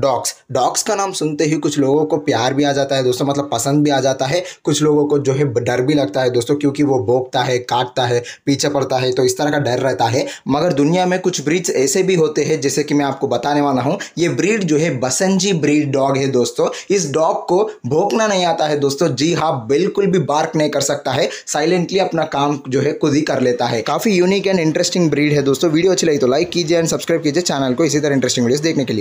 dogs dogs का नाम सुनते ही कुछ लोगों को प्यार भी आ जाता है दोस्तों मतलब पसंद भी आ जाता है कुछ लोगों को जो है डर भी लगता है दोस्तों क्योंकि वो भोगता है काटता है पीछे पड़ता है तो इस तरह का डर रहता है मगर दुनिया में कुछ ब्रीड्स ऐसे भी होते हैं जैसे कि मैं आपको बताने वाला हूँ ये ब्रीड जो है बसंजी ब्रीड डॉग है दोस्तों इस डॉग को भोंकना नहीं आता है दोस्तों जी हाँ बिल्कुल भी बार्क नहीं कर सकता है साइलेंटली अपना काम जो है खुद ही कर लेता है काफ़ी यूनिक एंड इंटरेस्टिंग ब्रीड है दोस्तों वीडियो अच्छी लगी तो लाइक कीजिए एंड सब्सक्राइब कीजिए चैनल को इसी तरह इंटरेस्टिंग वीडियो देखने के लिए